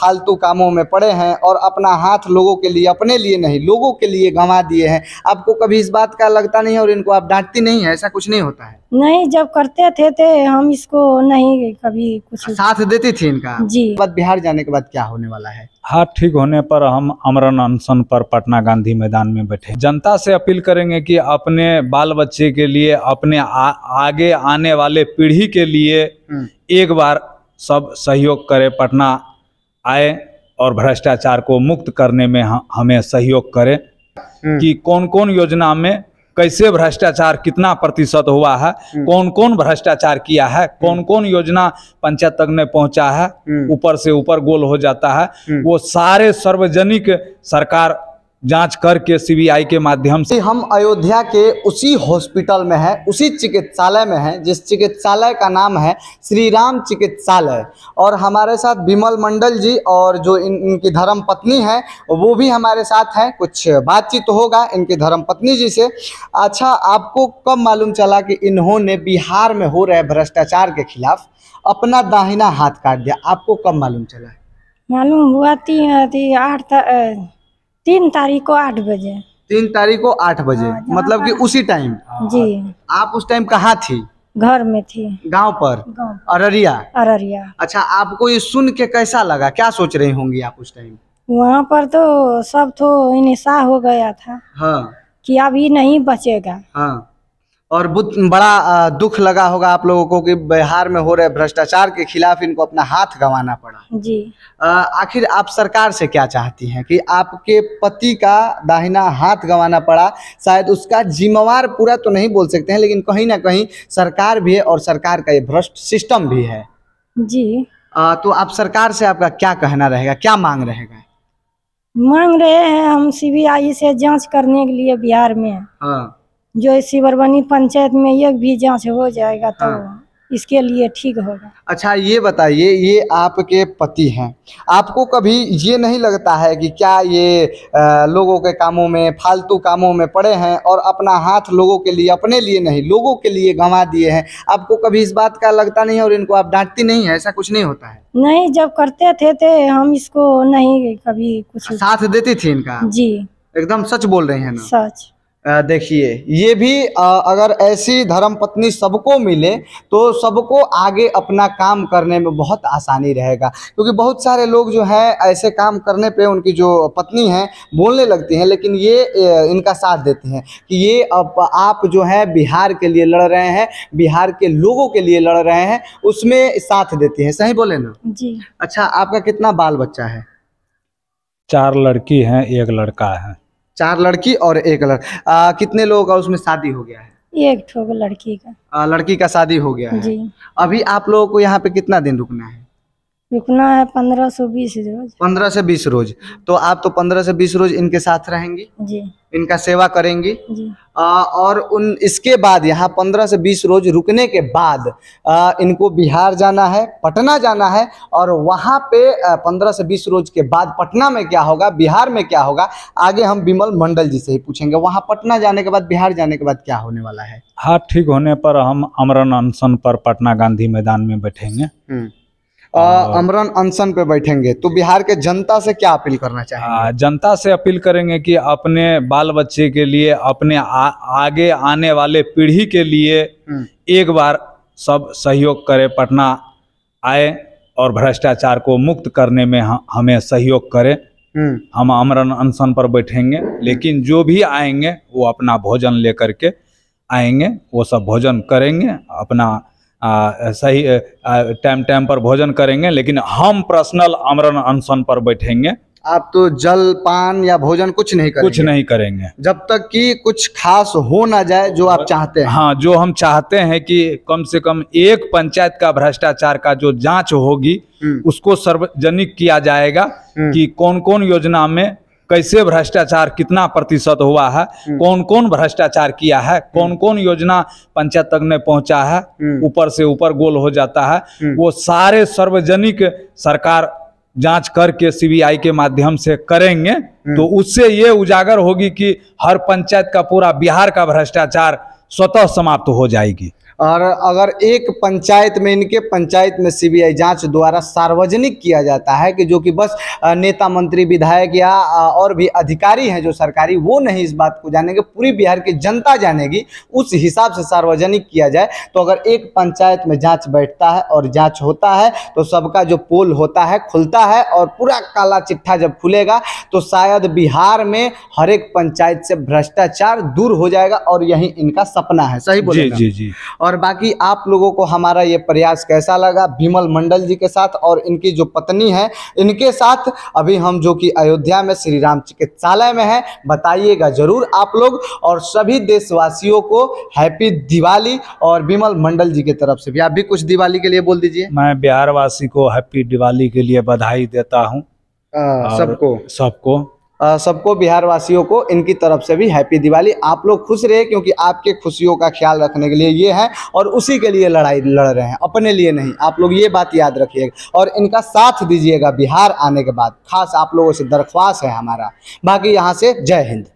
फालतू कामों में पड़े हैं और अपना हाथ लोगों के लिए अपने लिए नहीं लोगों के लिए गंवा दिए हैं आपको कभी इस बात का लगता नहीं और इनको आप डांटती नहीं है ऐसा कुछ नहीं होता है नहीं जब करते थे तो हम इसको नहीं कभी कुछ हाँ, साथ देती थी इनका जी बाद बिहार जाने के बाद क्या होने वाला है हाथ ठीक होने पर हम अमरन अनशन पर पटना गांधी मैदान में बैठे जनता से अपील करेंगे कि अपने बाल बच्चे के लिए अपने आ, आगे आने वाले पीढ़ी के लिए हम्म। एक बार सब सहयोग करे पटना आए और भ्रष्टाचार को मुक्त करने में हमें सहयोग करें हम्म। कि कौन कौन योजना में कैसे भ्रष्टाचार कितना प्रतिशत हुआ है हम्म। कौन कौन भ्रष्टाचार किया है हम्म। कौन कौन योजना पंचायत तक ने पहुंचा है ऊपर से ऊपर गोल हो जाता है वो सारे सार्वजनिक सरकार जांच करके सीबीआई के माध्यम से हम अयोध्या के उसी हॉस्पिटल में हैं उसी चिकित्सालय में हैं जिस चिकित्सालय का नाम है श्री राम चिकित्सालय और हमारे साथ विमल मंडल जी और जो इन इनकी धर्म पत्नी है वो भी हमारे साथ हैं कुछ बातचीत होगा इनकी धर्म पत्नी जी से अच्छा आपको कब मालूम चला कि इन्होंने बिहार में हो रहे भ्रष्टाचार के खिलाफ अपना दाहिना हाथ काट दिया आपको कब मालूम चला मालूम हुआ थी आठ तीन तारीख को आठ बजे तीन तारीख को आठ बजे हाँ, मतलब कि उसी टाइम जी आप उस टाइम कहाँ थी घर में थी गांव पर अररिया अररिया अच्छा आपको ये सुन के कैसा लगा क्या सोच रही होंगी आप उस टाइम वहाँ पर तो सब तो निशा हो गया था हाँ। कि अभी नहीं बचेगा हाँ। और बड़ा दुख लगा होगा आप लोगों को कि बिहार में हो रहे भ्रष्टाचार के खिलाफ इनको अपना हाथ गंवाना पड़ा जी आखिर आप सरकार से क्या चाहती हैं कि आपके पति का दाहिना हाथ गंवाना पड़ा शायद उसका जिम्मेवार पूरा तो नहीं बोल सकते हैं लेकिन कहीं ना कहीं सरकार भी है और सरकार का ये भ्रष्ट सिस्टम भी है जी आ, तो आप सरकार से आपका क्या कहना रहेगा क्या मांग रहेगा मांग रहे हैं हम सी से जांच करने के लिए बिहार में हाँ जो सिवरबनी पंचायत में एक भी जांच हो जाएगा तो हाँ। इसके लिए ठीक होगा अच्छा ये बताइए ये आपके पति हैं आपको कभी ये नहीं लगता है कि क्या ये आ, लोगों के कामों में फालतू कामों में पड़े हैं और अपना हाथ लोगों के लिए अपने लिए नहीं लोगों के लिए गंवा दिए हैं आपको कभी इस बात का लगता नहीं है और इनको आप डांटती नहीं है ऐसा कुछ नहीं होता है नहीं जब करते थे तो हम इसको नहीं कभी कुछ साथ देती थी इनका जी एकदम सच बोल रहे हैं सच देखिए ये भी आ, अगर ऐसी धर्म पत्नी सबको मिले तो सबको आगे अपना काम करने में बहुत आसानी रहेगा क्योंकि बहुत सारे लोग जो हैं ऐसे काम करने पे उनकी जो पत्नी हैं बोलने लगती हैं लेकिन ये इनका साथ देते हैं कि ये अब आप जो हैं बिहार के लिए लड़ रहे हैं बिहार के लोगों के लिए लड़ रहे हैं उसमें साथ देती हैं सही बोले ना जी अच्छा आपका कितना बाल बच्चा है चार लड़की हैं एक लड़का है चार लड़की और एक लड़का कितने लोगों का उसमें शादी हो गया है एक लड़की का आ, लड़की का शादी हो गया है जी अभी आप लोगों को यहाँ पे कितना दिन रुकना है रुकना है पंद्रह सौ बीस रोज पंद्रह से बीस रोज तो आप तो पंद्रह से बीस रोज इनके साथ रहेंगी जी इनका सेवा करेंगी जी आ, और उन इसके बाद यहाँ पंद्रह से बीस रोज रुकने के बाद आ, इनको बिहार जाना है पटना जाना है और वहाँ पे पंद्रह से बीस रोज के बाद पटना में क्या होगा बिहार में क्या होगा आगे हम विमल मंडल जी से ही पूछेंगे वहाँ पटना जाने के बाद बिहार जाने के बाद क्या होने वाला है हाँ ठीक होने पर हम अमरन अनशन पर पटना गांधी मैदान में बैठेंगे हम्म। अमरन अनशन पे बैठेंगे तो बिहार के जनता से क्या अपील करना चाहेंगे जनता से अपील करेंगे कि अपने बाल बच्चे के लिए अपने आ, आगे आने वाले पीढ़ी के लिए हम्म। एक बार सब सहयोग करें पटना आए और भ्रष्टाचार को मुक्त करने में हमें सहयोग करें हम्म। हम अमरन अनशन पर बैठेंगे लेकिन जो भी आएंगे वो अपना भोजन लेकर के आएंगे वो सब भोजन करेंगे अपना आ, सही टाइम टाइम पर भोजन करेंगे लेकिन हम पर्सनल अमरण अनशन पर बैठेंगे आप तो जल पान या भोजन कुछ नहीं करेंगे कुछ नहीं करेंगे जब तक कि कुछ खास हो ना जाए जो आप चाहते हैं हाँ जो हम चाहते हैं कि कम से कम एक पंचायत का भ्रष्टाचार का जो जांच होगी हम्म। उसको सार्वजनिक किया जाएगा हम्म। कि कौन कौन योजना में कैसे भ्रष्टाचार कितना प्रतिशत हुआ है हम्म। कौन कौन भ्रष्टाचार किया है हम्म। कौन कौन योजना पंचायत तक नहीं पहुंचा है हम्म। ऊपर से ऊपर गोल हो जाता है वो सारे सार्वजनिक सरकार जांच करके सीबीआई के माध्यम से करेंगे तो उससे ये उजागर होगी कि हर पंचायत का पूरा बिहार का भ्रष्टाचार स्वतः समाप्त हो जाएगी और अगर एक पंचायत में इनके पंचायत में सीबीआई जांच द्वारा सार्वजनिक किया जाता है कि जो कि बस नेता मंत्री विधायक या और भी अधिकारी हैं जो सरकारी वो नहीं इस बात को जानेंगे पूरी बिहार की जनता जानेगी उस हिसाब से सार्वजनिक किया जाए तो अगर एक पंचायत में जाँच बैठता है और जाँच होता है तो सबका जो पोल होता है खुलता है और पूरा काला चिट्ठा जब खुलेगा तो शायद बिहार में हर एक पंचायत से भ्रष्टाचार दूर हो जाएगा और यही इनका सपना है सही बोल जी जी और बाकी आप लोगों को हमारा ये प्रयास कैसा लगा भीमल मंडल जी के साथ और इनकी जो पत्नी है इनके साथ अभी हम जो कि अयोध्या में श्री राम चिकित्सालय में है बताइएगा जरूर आप लोग और सभी देशवासियों को हैप्पी दिवाली और विमल मंडल जी की तरफ से भी आप भी कुछ दिवाली के लिए बोल दीजिए मैं बिहारवासी को हैप्पी दिवाली के लिए बधाई देता हूँ हाँ, सबको सबको सबको बिहार वासियों को इनकी तरफ से भी हैप्पी दिवाली आप लोग खुश रहे क्योंकि आपके खुशियों का ख्याल रखने के लिए ये है और उसी के लिए लड़ाई लड़ रहे हैं अपने लिए नहीं आप लोग ये बात याद रखिएगा और इनका साथ दीजिएगा बिहार आने के बाद खास आप लोगों से दरख्वास्त है हमारा बाकी यहाँ से जय हिंद